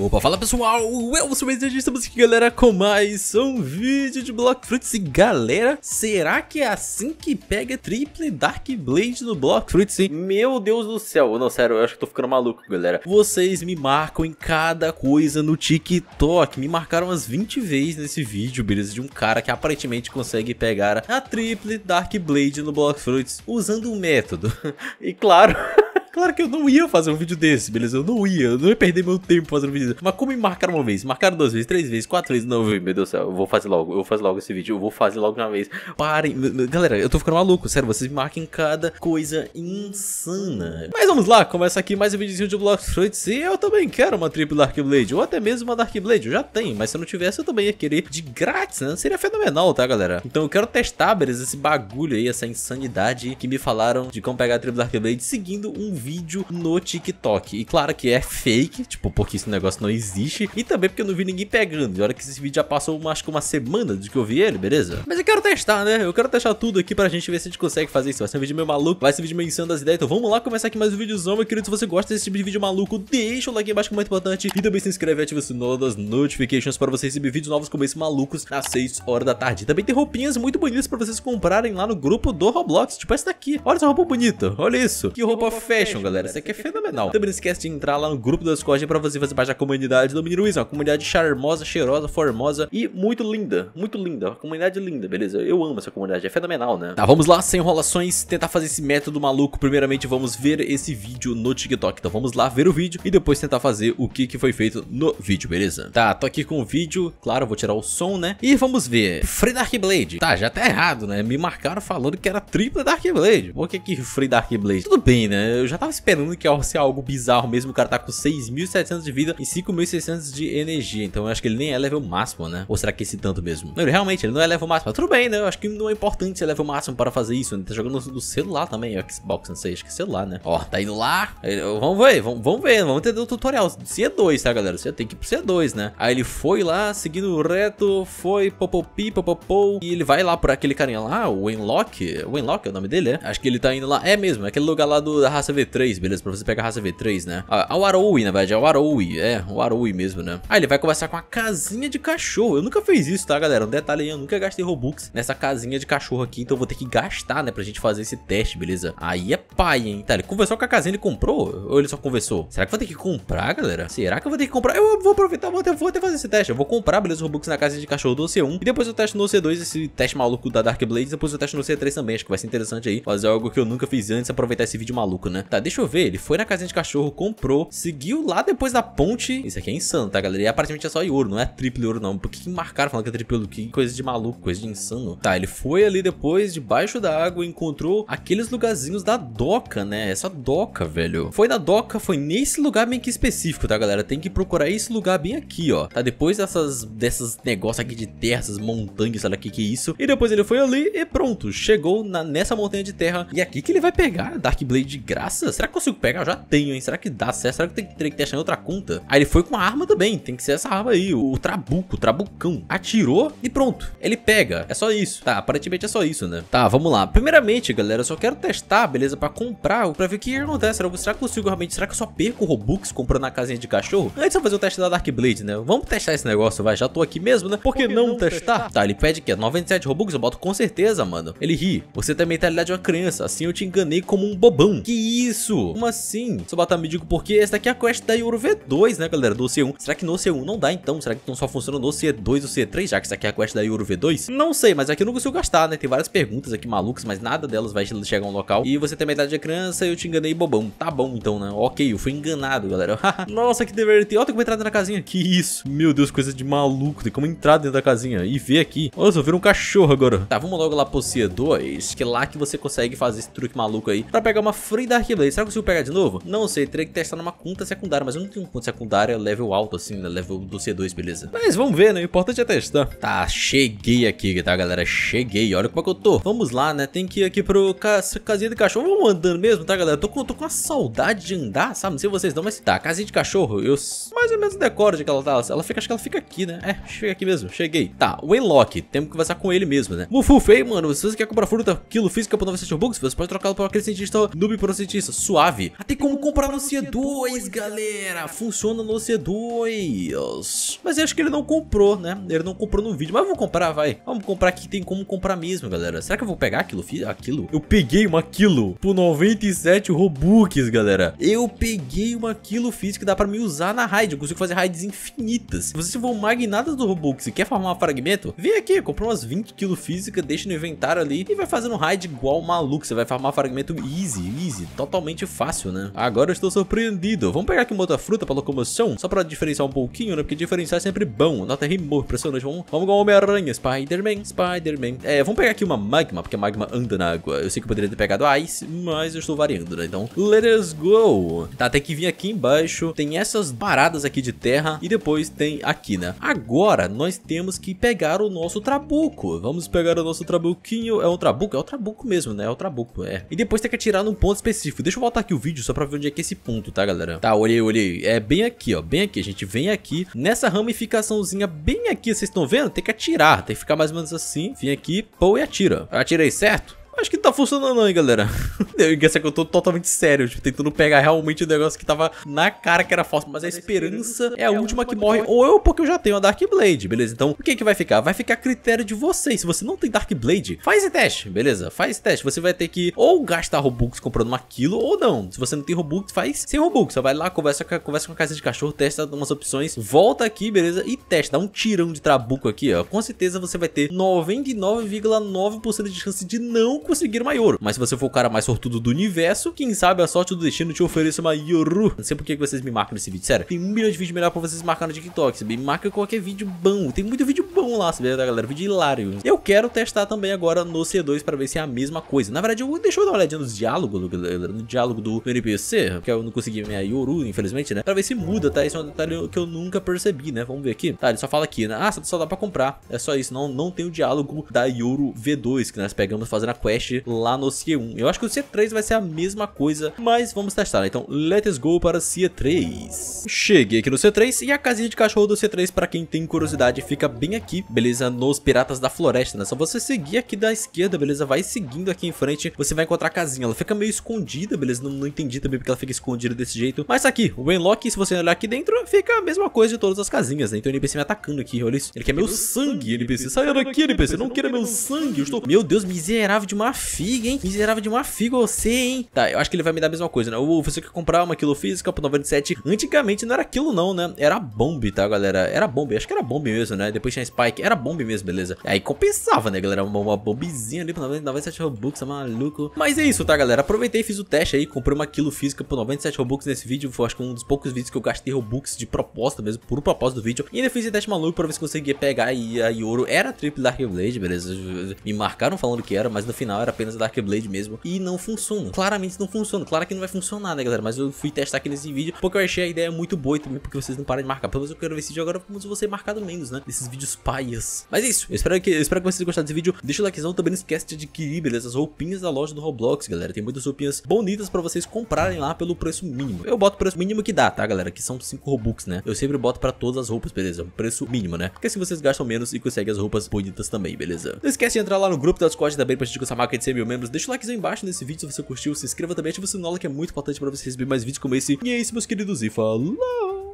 Opa, fala pessoal, eu sou o e estamos aqui galera com mais um vídeo de Block Fruits E galera, será que é assim que pega Triple Dark Blade no Block Fruits? Meu Deus do céu, não, sério, eu acho que tô ficando maluco galera Vocês me marcam em cada coisa no TikTok, me marcaram umas 20 vezes nesse vídeo, beleza? De um cara que aparentemente consegue pegar a Triple Dark Blade no Block Fruits usando um método E claro... Claro que eu não ia fazer um vídeo desse, beleza? Eu não ia, eu não ia perder meu tempo fazendo um vídeo desse. Mas como me marcaram uma vez, marcaram duas vezes, três vezes, quatro vezes, não, meu Deus do céu, eu vou fazer logo, eu vou fazer logo esse vídeo, eu vou fazer logo uma vez. Parem, galera, eu tô ficando maluco, sério, vocês me marquem cada coisa insana. Mas vamos lá, começa aqui mais um videozinho de Block Fruits e eu também quero uma trip Dark Blade, ou até mesmo uma Dark Blade, eu já tenho, mas se eu não tivesse eu também ia querer de grátis, né? Seria fenomenal, tá, galera? Então eu quero testar, beleza, esse bagulho aí, essa insanidade que me falaram de como pegar a trip Dark Blade seguindo um vídeo no TikTok. E claro que é fake, tipo, porque esse negócio não existe. E também porque eu não vi ninguém pegando. E olha que esse vídeo já passou, uma, acho que uma semana de que eu vi ele, beleza? Mas eu quero testar, né? Eu quero testar tudo aqui pra gente ver se a gente consegue fazer isso. Vai ser um vídeo meio maluco, vai ser um vídeo meio insano das ideias. Então vamos lá começar aqui mais um vídeozão, meu querido. Se você gosta desse tipo de vídeo maluco, deixa o like aí embaixo que é muito importante. E também se inscreve e ativa o sininho das notificações pra você receber vídeos novos como esse malucos às 6 horas da tarde. Também tem roupinhas muito bonitas pra vocês comprarem lá no grupo do Roblox. Tipo essa daqui. Olha essa roupa bonita. Olha isso. Que roupa, que roupa fashion galera. Isso aqui é fenomenal. Também não esquece de entrar lá no grupo da Discord pra você fazer parte da comunidade do Miniruiz. Uma comunidade charmosa, cheirosa, formosa e muito linda. Muito linda. Uma comunidade linda, beleza? Eu amo essa comunidade. É fenomenal, né? Tá, vamos lá, sem enrolações, tentar fazer esse método maluco. Primeiramente, vamos ver esse vídeo no TikTok. Então vamos lá ver o vídeo e depois tentar fazer o que, que foi feito no vídeo, beleza? Tá, tô aqui com o vídeo. Claro, vou tirar o som, né? E vamos ver. Free Dark Blade. Tá, já tá errado, né? Me marcaram falando que era tripla Dark Blade. Por que que Free Dark Blade? Tudo bem, né? Eu já tava esperando que ia ser algo bizarro mesmo. O cara tá com 6.700 de vida e 5.600 de energia. Então eu acho que ele nem é level máximo, né? Ou será que esse tanto mesmo? Não, ele realmente ele não é level máximo. Mas tudo bem, né? Eu acho que não é importante ser level máximo para fazer isso. Ele tá jogando no celular também. Xbox, não sei. Acho que é celular, né? Ó, tá indo lá. Vamos ver, vamos, vamos ver. Vamos entender o tutorial. c 2, tá, galera? Você tem que ir pro C2, né? Aí ele foi lá, seguindo reto, foi popopi, popopou. E ele vai lá por aquele carinha lá, o Enlock. O Enlock é o nome dele, é? Acho que ele tá indo lá. É mesmo, é aquele lugar lá do, da raça VT. 3 beleza? Pra você pegar a raça V3, né? Ah, o Aroui, na verdade, é o Aroui, é, o Aroui mesmo, né? Ah, ele vai conversar com a casinha de cachorro. Eu nunca fiz isso, tá, galera? Um detalhe aí, eu nunca gastei Robux nessa casinha de cachorro aqui, então eu vou ter que gastar, né, pra gente fazer esse teste, beleza? Aí é pai, hein? Tá, ele conversou com a casinha, ele comprou? Ou ele só conversou? Será que eu vou ter que comprar, galera? Será que eu vou ter que comprar? Eu vou aproveitar, vou até, vou até fazer esse teste. Eu vou comprar, beleza, Robux na casinha de cachorro do C1 e depois eu testo no C2 esse teste maluco da Dark Blades, depois eu testo no C3 também, acho que vai ser interessante aí fazer algo que eu nunca fiz antes, aproveitar esse vídeo maluco, né? Tá, Deixa eu ver, ele foi na casinha de cachorro, comprou, seguiu lá depois da ponte. Isso aqui é insano, tá, galera? E aparentemente é só ouro, não é triplo ouro, não. Por que marcaram falando que é triplo ouro? Que coisa de maluco, coisa de insano. Tá, ele foi ali depois, debaixo da água, encontrou aqueles lugarzinhos da doca, né? Essa doca, velho. Foi na doca, foi nesse lugar bem aqui específico, tá, galera? Tem que procurar esse lugar bem aqui, ó. Tá, depois dessas, dessas negócios aqui de terra, essas montanhas, olha aqui que é isso. E depois ele foi ali e pronto, chegou na, nessa montanha de terra. E é aqui que ele vai pegar Dark Blade de graça? será que consigo pegar? Eu já tenho, hein? Será que dá certo? Será que tem que ter que achar outra conta? Aí ele foi com a arma também, tem que ser essa arma aí, o, o trabuco, o trabucão. Atirou e pronto, ele pega, é só isso. Tá, aparentemente é só isso, né? Tá, vamos lá. Primeiramente, galera, eu só quero testar, beleza, pra comprar, pra ver o que acontece. Será, que que consigo realmente, será que eu só perco o Robux comprando a casinha de cachorro? Antes eu fazer o teste da Dark Blade, né? Vamos testar esse negócio, vai, já tô aqui mesmo, né? Por que, Por que não, não testar? testar? Tá, ele pede que é 97 Robux, eu boto com certeza, mano. Ele ri, você tem a mentalidade de uma criança, assim eu te enganei como um bobão. Que isso? isso? Como assim? diga digo, porque essa daqui é a quest da Euro V2, né, galera? Do C1. Será que no C1 não dá, então? Será que então só funciona no C2 ou C3, já que essa aqui é a quest da Euro V2? Não sei, mas aqui eu não consigo gastar, né? Tem várias perguntas aqui malucas, mas nada delas vai chegar a um local. E você tem metade de criança, eu te enganei, bobão. Tá bom, então, né? Ok, eu fui enganado, galera. Nossa, que ter. Ó, tem como entrar dentro da casinha. Que isso? Meu Deus, coisa de maluco. Tem como entrar dentro da casinha e ver aqui. Olha, só vira um cachorro agora. Tá, vamos logo lá pro C2, que é lá que você consegue fazer esse truque maluco aí pra pegar uma Free Dark aí. Será que eu consigo pegar de novo? Não sei, teria que testar numa conta secundária, mas eu não tenho conta secundária level alto assim, né? Level do C2, beleza. Mas vamos ver, né? O importante é testar. Tá, cheguei aqui, tá, galera? Cheguei. Olha como é que eu tô. Vamos lá, né? Tem que ir aqui pro casinha de cachorro. Vamos andando mesmo, tá, galera? Tô com, tô com uma saudade de andar, sabe? Não sei vocês não, mas tá. Casinha de cachorro, eu mais ou menos decoro de que ela tá. Ela fica, acho que ela fica aqui, né? É, chega aqui mesmo. Cheguei. Tá, o Enlock. Temos que conversar com ele mesmo, né? Mufu feio, mano. Se você quer comprar fruta, quilo física pro 900 bugs, você pode trocar lo por aquele cientista noob por um cientista nossa, suave. Até como comprar no C2, galera. Funciona no C2. Mas eu acho que ele não comprou, né? Ele não comprou no vídeo, mas eu vou comprar, vai. Vamos comprar aqui, tem como comprar mesmo, galera. Será que eu vou pegar aquilo? Aquilo? Eu peguei uma quilo por 97 Robux, galera. Eu peguei uma quilo física, dá pra me usar na raid. Eu consigo fazer raids infinitas. Se você for magnatas do Robux e quer formar um fragmento, vem aqui, comprou umas 20 quilo física, deixa no inventário ali e vai fazendo raid igual maluco. Você vai formar fragmento easy, easy, totalmente fácil, né? Agora eu estou surpreendido. Vamos pegar aqui uma outra fruta pra locomoção, só pra diferenciar um pouquinho, né? Porque diferenciar é sempre bom. Nota rimou, impressionante. Vamos, vamos com Homem-Aranha, Spider-Man, Spider-Man. É, vamos pegar aqui uma magma, porque a magma anda na água. Eu sei que eu poderia ter pegado ice, mas eu estou variando, né? Então, let us go. Tá, tem que vir aqui embaixo. Tem essas paradas aqui de terra e depois tem aqui, né? Agora, nós temos que pegar o nosso trabuco. Vamos pegar o nosso trabuquinho. É um trabuco? É o trabuco mesmo, né? É o trabuco, é. E depois tem que atirar num ponto específico. Deixa Deixa eu voltar aqui o vídeo só pra ver onde é que é esse ponto, tá, galera? Tá, olhei, olhei. É bem aqui, ó. Bem aqui, a gente vem aqui. Nessa ramificaçãozinha bem aqui, vocês estão vendo? Tem que atirar. Tem que ficar mais ou menos assim. Vim aqui, pô, e atira. Atirei certo? Acho que não tá funcionando não, hein, galera. Essa que eu tô totalmente sério, tipo, tentando pegar realmente o um negócio que tava na cara que era falso. Mas a esperança é a última que morre. Ou eu, porque eu já tenho a Dark Blade, beleza? Então, o que que vai ficar? Vai ficar a critério de vocês. Se você não tem Dark Blade, faz teste, beleza? Faz teste. Você vai ter que ou gastar Robux comprando uma quilo ou não. Se você não tem Robux, faz sem Robux. Você vai lá, conversa, conversa com a casa de cachorro, testa umas opções, volta aqui, beleza? E testa. Dá um tirão de trabuco aqui, ó. Com certeza você vai ter 99,9% de chance de não conseguir uma Yoru. Mas se você for o cara mais sortudo do universo, quem sabe a sorte do destino te ofereça uma Yoru. Não sei por que vocês me marcam nesse vídeo, sério. Tem um milhão de vídeos melhor pra vocês marcar no TikTok, sabe? Me marca qualquer vídeo bom. Tem muito vídeo bom lá, sabe, galera? Vídeo hilário. Eu quero testar também agora no C2 pra ver se é a mesma coisa. Na verdade, eu, deixa eu dar uma olhadinha nos diálogos, galera, no diálogo do NPC, porque eu não consegui minha Yoru, infelizmente, né? Pra ver se muda, tá? Esse é um detalhe que eu nunca percebi, né? Vamos ver aqui. Tá, ele só fala aqui, né? Ah, só dá pra comprar. É só isso, não, não tem o diálogo da Yoru V2 que nós pegamos fazendo a quest Quest lá no c 1. Eu acho que o c 3 vai ser a mesma coisa, mas vamos testar. Então, let's go para o c 3. Cheguei aqui no c 3 e a casinha de cachorro do c 3, para quem tem curiosidade, fica bem aqui, beleza? Nos Piratas da Floresta, né? Só você seguir aqui da esquerda, beleza? Vai seguindo aqui em frente, você vai encontrar a casinha. Ela fica meio escondida, beleza? Não, não entendi também porque ela fica escondida desse jeito. Mas aqui, o Enlock, se você olhar aqui dentro, fica a mesma coisa de todas as casinhas, né? Então o NPC me atacando aqui, olha isso. Ele quer meu sangue, NPC. Sai daqui, NPC. Não queira meu sangue. Eu estou... Meu Deus, miserável demais uma figa, hein? Miserável de uma figa você, hein? Tá, eu acho que ele vai me dar a mesma coisa, né? Ou você quer comprar uma quilo física por 97. Antigamente não era aquilo não, né? Era bombe, tá, galera? Era bombe. Acho que era bombe mesmo, né? Depois tinha Spike. Era bombe mesmo, beleza? Aí compensava, né, galera? Uma, uma bombezinha ali por 97 Robux, tá maluco? Mas é isso, tá, galera? Aproveitei e fiz o teste aí. Comprei uma quilo física por 97 Robux nesse vídeo. Foi, acho que um dos poucos vídeos que eu gastei Robux de proposta mesmo, por propósito do vídeo. E ainda fiz esse teste maluco pra ver se conseguia pegar e a Yoro. Era Triple Dark Blade, beleza? Me marcaram falando que era, mas no final original era apenas a Dark Blade mesmo. E não funciona. Claramente não funciona. Claro que não vai funcionar, né, galera? Mas eu fui testar aqui nesse vídeo porque eu achei a ideia muito boa e também porque vocês não param de marcar. Pelo menos eu quero ver esse vídeo agora como se você marcado menos, né? Desses vídeos paias. Mas é isso. Eu espero que, eu espero que vocês tenham gostado desse vídeo. Deixa o likezão. Também não esquece de adquirir, beleza? As roupinhas da loja do Roblox, galera. Tem muitas roupinhas bonitas pra vocês comprarem lá pelo preço mínimo. Eu boto o preço mínimo que dá, tá, galera? Que são 5 Robux, né? Eu sempre boto pra todas as roupas, beleza? Um preço mínimo, né? Porque assim vocês gastam menos e conseguem as roupas bonitas também, beleza? Não esquece de entrar lá no grupo da Discord também pra gente conversar marca tem 100 mil membros, deixa o likezão embaixo nesse vídeo se você curtiu, se inscreva também, ativa o sinal que é muito importante pra você receber mais vídeos como esse. E é isso, meus queridos, e falou!